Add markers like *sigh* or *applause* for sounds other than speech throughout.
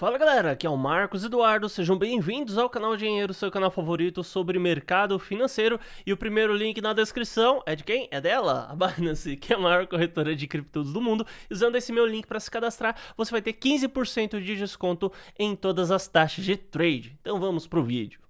Fala galera, aqui é o Marcos Eduardo, sejam bem-vindos ao canal Dinheiro, seu canal favorito sobre mercado financeiro. E o primeiro link na descrição é de quem? É dela, a Binance, que é a maior corretora de criptos do mundo. Usando esse meu link para se cadastrar, você vai ter 15% de desconto em todas as taxas de trade. Então vamos pro vídeo.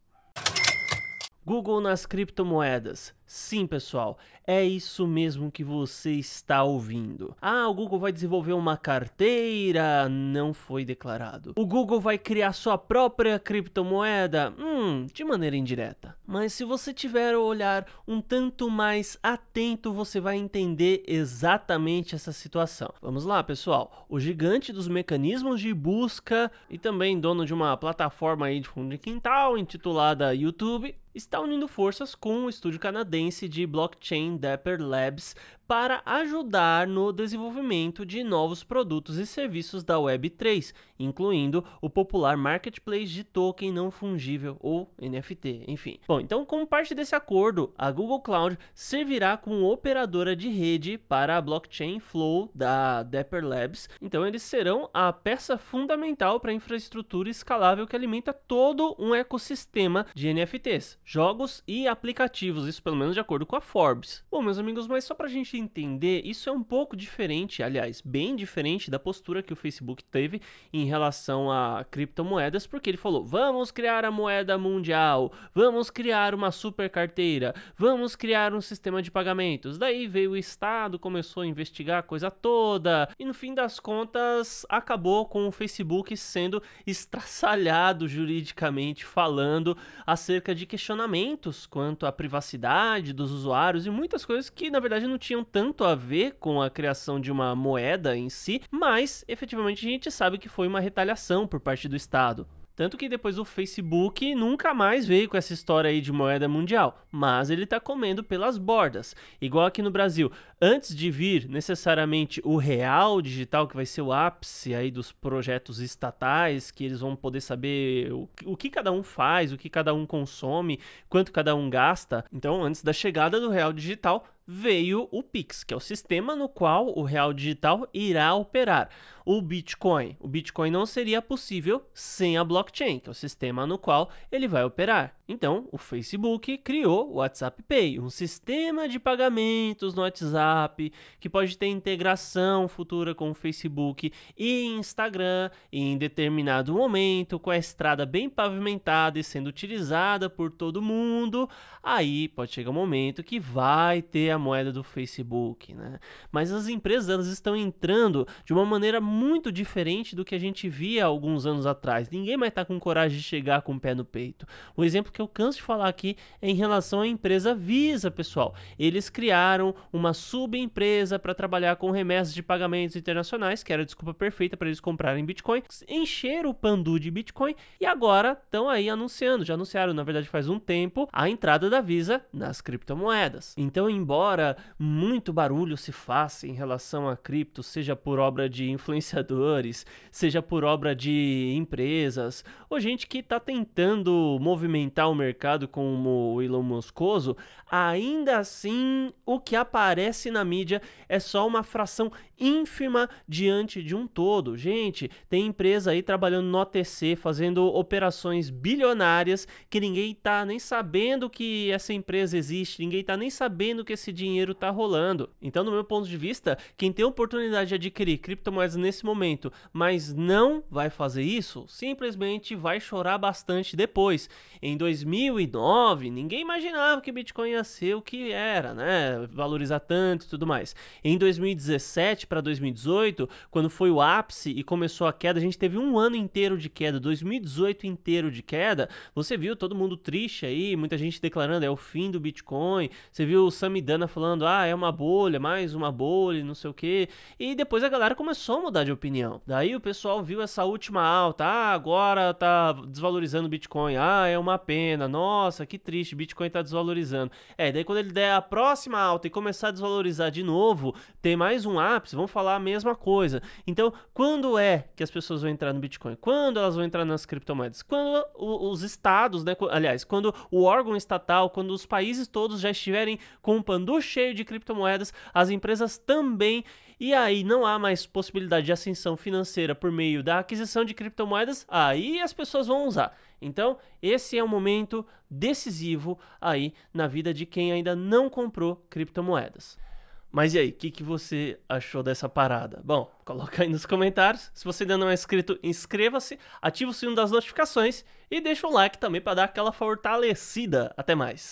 Google nas criptomoedas. Sim, pessoal, é isso mesmo que você está ouvindo. Ah, o Google vai desenvolver uma carteira? Não foi declarado. O Google vai criar sua própria criptomoeda? Hum, de maneira indireta. Mas se você tiver o olhar um tanto mais atento, você vai entender exatamente essa situação. Vamos lá, pessoal. O gigante dos mecanismos de busca e também dono de uma plataforma aí de fundo de quintal intitulada YouTube está unindo forças com o estúdio canadense canadense de blockchain Dapper Labs para ajudar no desenvolvimento de novos produtos e serviços da Web3, incluindo o popular marketplace de token não fungível ou NFT, enfim. Bom, então como parte desse acordo, a Google Cloud servirá como operadora de rede para a blockchain Flow da Dapper Labs. Então eles serão a peça fundamental para a infraestrutura escalável que alimenta todo um ecossistema de NFTs, jogos e aplicativos, isso pelo menos de acordo com a Forbes. Bom, meus amigos, mas só para a gente entender, isso é um pouco diferente, aliás, bem diferente da postura que o Facebook teve em relação a criptomoedas, porque ele falou: vamos criar a moeda mundial, vamos criar uma super carteira, vamos criar um sistema de pagamentos. Daí veio o Estado, começou a investigar a coisa toda, e no fim das contas acabou com o Facebook sendo estraçalhado juridicamente falando acerca de questionamentos quanto à privacidade dos usuários e muitas coisas que na verdade não tinham tanto a ver com a criação de uma moeda em si, mas efetivamente a gente sabe que foi uma retaliação por parte do Estado. Tanto que depois o Facebook nunca mais veio com essa história aí de moeda mundial, mas ele tá comendo pelas bordas. Igual aqui no Brasil, antes de vir necessariamente o real digital, que vai ser o ápice aí dos projetos estatais, que eles vão poder saber o, o que cada um faz, o que cada um consome, quanto cada um gasta. Então, antes da chegada do real digital, veio o Pix, que é o sistema no qual o real digital irá operar. O Bitcoin, o Bitcoin não seria possível sem a blockchain, que é o sistema no qual ele vai operar. Então, o Facebook criou o WhatsApp Pay, um sistema de pagamentos no WhatsApp que pode ter integração futura com o Facebook e Instagram e em determinado momento, com a estrada bem pavimentada e sendo utilizada por todo mundo, aí pode chegar um momento que vai ter a moeda do Facebook, né? Mas as empresas elas estão entrando de uma maneira muito diferente do que a gente via alguns anos atrás. Ninguém mais está com coragem de chegar com o pé no peito. O exemplo que eu canso de falar aqui é em relação à empresa Visa, pessoal. Eles criaram uma subempresa para trabalhar com remessas de pagamentos internacionais, que era a desculpa perfeita para eles comprarem Bitcoin, encheram o pandu de Bitcoin e agora estão aí anunciando, já anunciaram, na verdade, faz um tempo, a entrada da Visa nas criptomoedas. Então, embora embora muito barulho se faça em relação a cripto, seja por obra de influenciadores, seja por obra de empresas, ou gente que está tentando movimentar o mercado como o Elon Muskoso. ainda assim o que aparece na mídia é só uma fração ínfima diante de um todo. Gente, tem empresa aí trabalhando no OTC, fazendo operações bilionárias que ninguém está nem sabendo que essa empresa existe, ninguém está nem sabendo que esse dinheiro está rolando. Então, no meu ponto de vista, quem tem a oportunidade de adquirir criptomoedas nesse momento, mas não vai fazer isso, simplesmente vai chorar bastante depois. Em 2009, ninguém imaginava que Bitcoin ia ser o que era, né? Valorizar tanto e tudo mais. Em 2017 para 2018, quando foi o ápice e começou a queda, a gente teve um ano inteiro de queda, 2018 inteiro de queda. Você viu todo mundo triste aí, muita gente declarando é o fim do Bitcoin. Você viu o Samidana falando, ah, é uma bolha, mais uma bolha, não sei o quê. E depois a galera começou a mudar de opinião. Daí o pessoal viu essa última alta, ah, agora tá desvalorizando o Bitcoin, ah, é uma pena, nossa, que triste, Bitcoin tá desvalorizando. É, daí quando ele der a próxima alta e começar a desvalorizar de novo, tem mais um ápice, vão falar a mesma coisa. Então, quando é que as pessoas vão entrar no Bitcoin? Quando elas vão entrar nas criptomoedas? Quando os estados, né, aliás, quando o órgão estatal, quando os países todos já estiverem comprando mundo cheio de criptomoedas, as empresas também, e aí não há mais possibilidade de ascensão financeira por meio da aquisição de criptomoedas, aí as pessoas vão usar. Então, esse é um momento decisivo aí na vida de quem ainda não comprou criptomoedas. Mas e aí, o que, que, você achou dessa parada? Bom, *laughs* coloca aí nos comentários. Se você ainda não é inscrito, inscreva-se, ative o sino das notificações e deixa o like também para dar aquela fortalecida. Até mais!